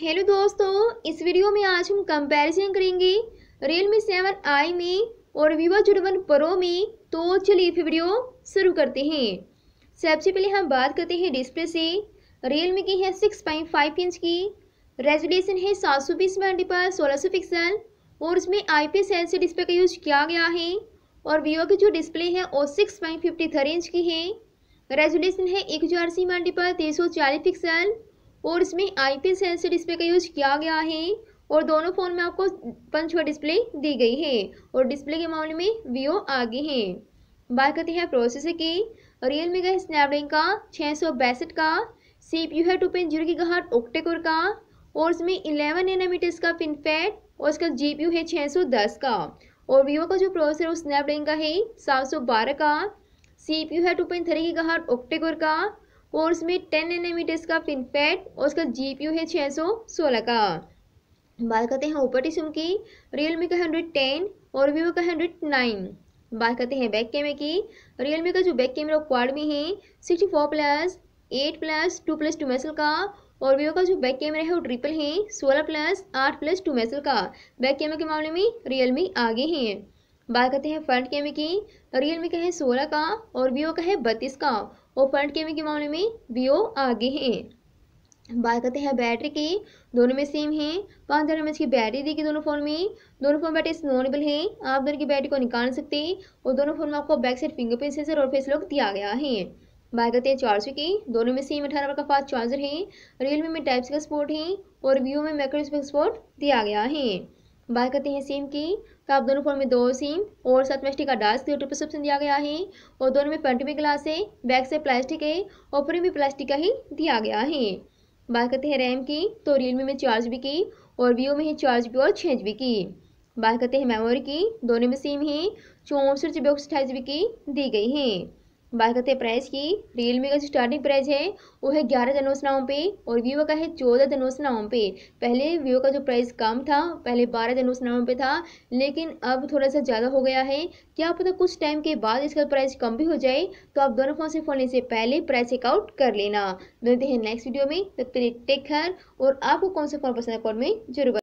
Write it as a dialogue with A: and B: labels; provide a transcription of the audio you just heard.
A: hello दोस्तों इस video में आज हम कंपैरिजन करेंगे रियलमी सेवन आई में और वीवो जेड वन प्रो में तो चलिए फिर वीडियो शुरू करते हैं सबसे पहले हम बात करते हैं डिस्प्ले से रियलमी की है सिक्स पॉइंट फाइव इंच की रेजोल्यूशन है सात सौ बीस बाई पर सोलह सौ पिक्सल और उसमें आई पी एस से डिस्प्ले का यूज किया गया है और वीवो की जो डिस्प्ले है वो six point fifty three inch की है रेजोल्यूशन है एक हज़ार सी पर तीन सौ चालीस पिक्सल और इसमें आई पी सेंसर डिस्प्ले का यूज किया गया है और दोनों फ़ोन में आपको पंच डिस्प्ले दी गई है और डिस्प्ले के मामले में वीओ आगे हैं बात करते हैं प्रोसेसर की रियल मी का स्नैपड्रैगन का छः का सी पी यू है टू पॉइंट जीरो की गहट ओक्टेकोर का और इसमें इलेवन नैनोमीटर्स का फिनफेट और इसका जी पी यू है छः सौ दस का और वीवो का जो प्रोसेसर है वो स्नैपड्रैगन का है सात सौ बारह का सी पी यू है टू पॉइंट थ्री की गहट ओक्टेकोर का कोर्स में टेन एन का फिनफेट और उसका जीपीयू है सौ सोलह का बात करते हैं सिम की रियलमी का हंड्रेड टेन और वीवो का हंड्रेड नाइन बात करते हैं बैक कैमरे की रियलमी का जो बैक कैमरा क्वाड में है sixty four plus eight plus two plus two मैसल का और वीवो का जो बैक कैमरा है वो ट्रिपल है सोलह प्लस आठ प्लस टू मैसल का बैक कैमरे के मामले में रियलमी आगे हैं बात करते हैं फ्रंट कैमरे की रियल का है सोलह का और वीओ का है बत्तीस का और फ्रंट कैमरे के मामले में वीओ आगे हैं बात करते हैं बैटरी की दोनों में सेम है पाँच हज़ार एम की बैटरी देगी दोनों फ़ोन में दोनों फ़ोन बैटरी स्नोनेबल है आप दोनों की बैटरी को निकाल सकते हैं और दोनों फ़ोन में आपको बैक साइड फिंगरप्रिंट सेंसर और फेस लॉक दिया गया है बात करते हैं चार्जर की दोनों में सेम अठारह का फास्ट चार्जर है रियलमी में टाइप सी का स्पोर्ट है और वीवो में मैक्रोस्पिक स्पोर्ट दिया गया है बात करते हैं सीम की तो आप दोनों फॉर्म में दो सीम और साथ में का डार्क यूट्यूब पर सब्सन दिया गया है और दोनों में फ्रंट में ग्लास है बैक से प्लास्टिक है और पूरे में प्लास्टिक का ही दिया गया है बात करते हैं रैम की तो रियलमी में चार जी की और वीवो में है चार जी और छः जी की बात करते हैं मेमोरी की दोनों में सेम ही चौंसठ जी बी जी की दी गई है बात करते हैं प्राइस की रियलमी का जो स्टार्टिंग प्राइस है वो है ग्यारह धनुष नाव पे और वीवो का है चौदह धनुष नाव पे पहले वीवो का जो प्राइस कम था पहले बारह धनुष नाव पे था लेकिन अब थोड़ा सा ज़्यादा हो गया है क्या पता कुछ टाइम के बाद इसका प्राइस कम भी हो जाए तो आप दोनों फोन से फोन से पहले प्राइस चेकआउट कर लेना मिलते हैं नेक्स्ट वीडियो में तब तक टेक केयर और आपको कौन सा फोन पसंद है कॉल में जरूर